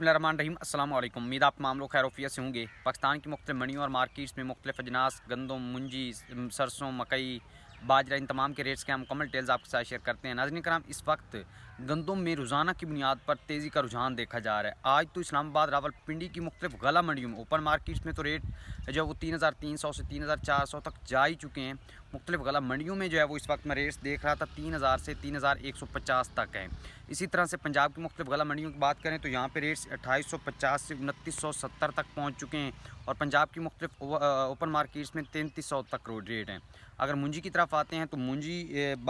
रहीम अस्सलाम वालेकुम उम्मीद आप मामलों खैरूफिया से होंगे पाकिस्तान की मुख्तु मंडियों और मार्केट्स में मुख्तलिफ अजनास गंदम मुंजी सरसों मकई बाजरा इन तमाम के रेट्स के हम मुकमल टेल्स आपके साथ शेयर करते हैं नाजन कराम इस वक्त गंदम में रोज़ाना की बुनियाद पर तेज़ी का रुझान देखा जा रहा है आज तो इस्लामाबाद रावलपिंडी की मुख्तफ गला मंडियों में ओपन मार्केट्स में तो रेट जो वो तीन हज़ार तीन सौ से तीन हज़ार चार सौ तक जा ही चुके हैं मुख्तलिफ गला मंडियों में जो है वो इस वक्त मैं रेट्स देख रहा था तीन हज़ार से तीन हज़ार एक सौ पचास तक है इसी तरह से पंजाब की मुख्तलिफ गला मंडियों की बात करें तो यहाँ पर रेट्स अट्ठाईस सौ पचास से उनतीस सौ सत्तर तक पहुँच चुके हैं और पंजाब की मुख्तलिफ ओपन मार्केट्स में तैंतीस सौ तक रेट हैं अगर मुंजी की तरफ आते हैं तो मुंजी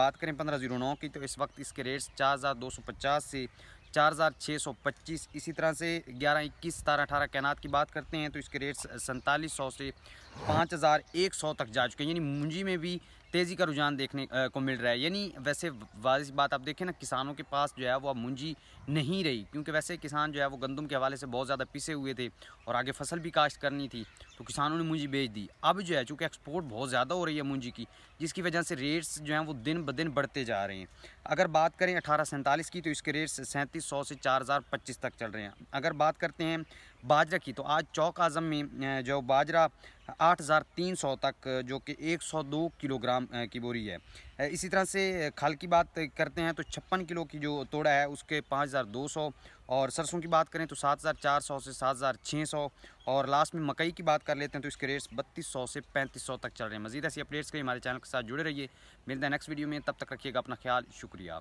बात करें पंद्रह जीरो नौ की तो इस वक्त इसके रेट्स चार हज़ार दो सौ पचास से चार हज़ार छः सौ पच्चीस इसी तरह से ग्यारह इक्कीस सतारह अठारह कैनात की बात करते हैं तो इसके रेट्स सैंतालीस सौ से पाँच हज़ार एक सौ तक जा चुके हैं यानी मुंजी में भी तेज़ी का रुझान देखने को मिल रहा है यानी वैसे वाज बात आप देखें ना किसानों के पास जो है वो अब मुंजी नहीं रही क्योंकि वैसे किसान जो है वो गंदम के हवाले से बहुत ज़्यादा पिसे हुए थे और आगे फसल भी काश्त करनी थी तो किसानों ने मुंजी बेच दी अब जो है चूँकि एक्सपोर्ट बहुत ज़्यादा हो रही है मुंजी की जिसकी वजह से रेट्स जो हैं वो दिन ब दिन बढ़ते जा रहे हैं अगर बात करें अठारह की तो इसके रेट्स सैंतीस से चार तक चल रहे हैं अगर बात करते हैं बाजरा की तो आज चौक आज़म में जो बाजरा 8,300 तक जो कि 102 किलोग्राम की बोरी है इसी तरह से खल की बात करते हैं तो छप्पन किलो की जो तोड़ा है उसके 5,200 और सरसों की बात करें तो 7,400 से 7,600 और लास्ट में मकई की बात कर लेते हैं तो इसके रेट्स सौ से 3500 तक चल रहे हैं मजीद ऐसी अपडेट्स के हमारे चैनल के साथ जुड़े रहिए मिलते हैं नेक्स्ट वीडियो में तब तक रखिएगा अपना ख्याल शुक्रिया